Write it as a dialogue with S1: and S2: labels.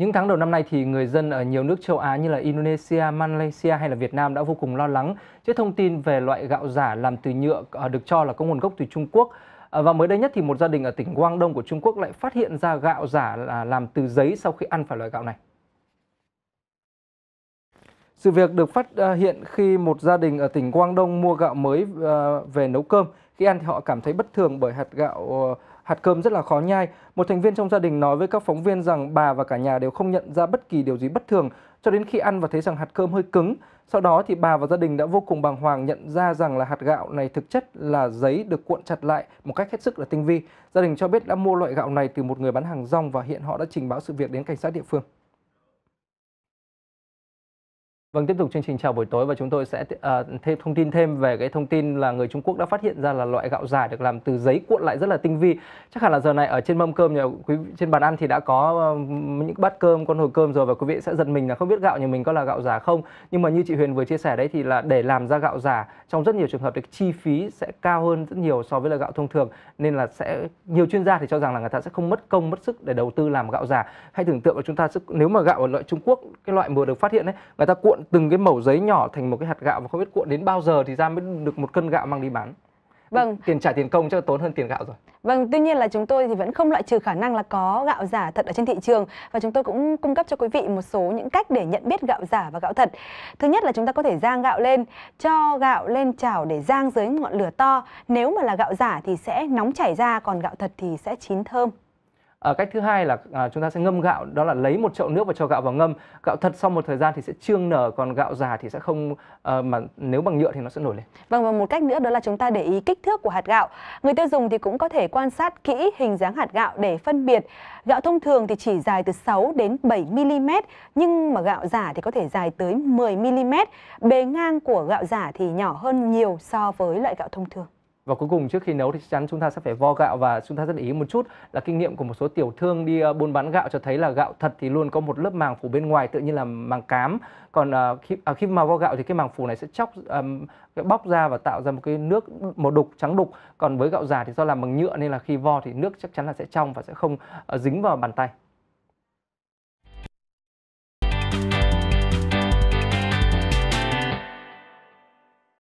S1: Những tháng đầu năm nay thì người dân ở nhiều nước châu Á như là Indonesia, Malaysia hay là Việt Nam đã vô cùng lo lắng trước thông tin về loại gạo giả làm từ nhựa ờ, được cho là có nguồn gốc từ Trung Quốc. Ờ, và mới đây nhất thì một gia đình ở tỉnh Quang Đông của Trung Quốc lại phát hiện ra gạo giả là làm từ giấy sau khi ăn phải loại gạo này. Sự việc được phát ờ, hiện khi một gia đình ở tỉnh Quang Đông mua gạo mới về nấu cơm. Khi ăn thì họ cảm thấy bất thường bởi hạt gạo Hạt cơm rất là khó nhai. Một thành viên trong gia đình nói với các phóng viên rằng bà và cả nhà đều không nhận ra bất kỳ điều gì bất thường cho đến khi ăn và thấy rằng hạt cơm hơi cứng. Sau đó thì bà và gia đình đã vô cùng bàng hoàng nhận ra rằng là hạt gạo này thực chất là giấy được cuộn chặt lại một cách hết sức là tinh vi. Gia đình cho biết đã mua loại gạo này từ một người bán hàng rong và hiện họ đã trình báo sự việc đến cảnh sát địa phương. Vâng, tiếp tục chương trình chào buổi tối và chúng tôi sẽ uh, thêm thông tin thêm về cái thông tin là người Trung Quốc đã phát hiện ra là loại gạo giả được làm từ giấy cuộn lại rất là tinh vi. Chắc hẳn là giờ này ở trên mâm cơm nhà quý trên bàn ăn thì đã có uh, những bát cơm, con hồi cơm rồi và quý vị sẽ giật mình là không biết gạo nhà mình có là gạo giả không. Nhưng mà như chị Huyền vừa chia sẻ đấy thì là để làm ra gạo giả trong rất nhiều trường hợp thì chi phí sẽ cao hơn rất nhiều so với là gạo thông thường nên là sẽ nhiều chuyên gia thì cho rằng là người ta sẽ không mất công mất sức để đầu tư làm gạo giả. Hãy tưởng tượng là chúng ta sẽ, nếu mà gạo ở loại Trung Quốc cái loại vừa được phát hiện đấy, người ta cuộn cuộn từng cái mẩu giấy nhỏ thành một cái hạt gạo và không biết cuộn đến bao giờ thì ra mới được một cân gạo mang đi bán vâng tiền trả tiền công chắc tốn hơn tiền gạo rồi
S2: vâng tuy nhiên là chúng tôi thì vẫn không loại trừ khả năng là có gạo giả thật ở trên thị trường và chúng tôi cũng cung cấp cho quý vị một số những cách để nhận biết gạo giả và gạo thật thứ nhất là chúng ta có thể rang gạo lên cho gạo lên chảo để rang dưới ngọn lửa to nếu mà là gạo giả thì sẽ nóng chảy ra còn gạo thật thì sẽ chín thơm
S1: À, cách thứ hai là à, chúng ta sẽ ngâm gạo đó là lấy một chậu nước và cho gạo vào ngâm gạo thật sau một thời gian thì sẽ trương nở còn gạo già thì sẽ không à, mà nếu bằng nhựa thì nó sẽ nổi lên
S2: vâng và một cách nữa đó là chúng ta để ý kích thước của hạt gạo người tiêu dùng thì cũng có thể quan sát kỹ hình dáng hạt gạo để phân biệt gạo thông thường thì chỉ dài từ 6 đến 7 mm nhưng mà gạo giả thì có thể dài tới 10 mm bề ngang của gạo giả thì nhỏ hơn nhiều so với loại gạo thông thường
S1: và cuối cùng trước khi nấu thì chắc chắn chúng ta sẽ phải vo gạo và chúng ta rất để ý một chút là kinh nghiệm của một số tiểu thương đi ờ, buôn bán gạo cho thấy là gạo thật thì luôn có một lớp màng phủ bên ngoài tự nhiên là màng cám còn uh, khi uh, khi mà vo gạo thì cái màng phủ này sẽ chóc um, bóc ra và tạo ra một cái nước màu đục trắng đục còn với gạo già thì do làm bằng nhựa nên là khi vo thì nước chắc chắn là sẽ trong và sẽ không ờ, dính vào bàn tay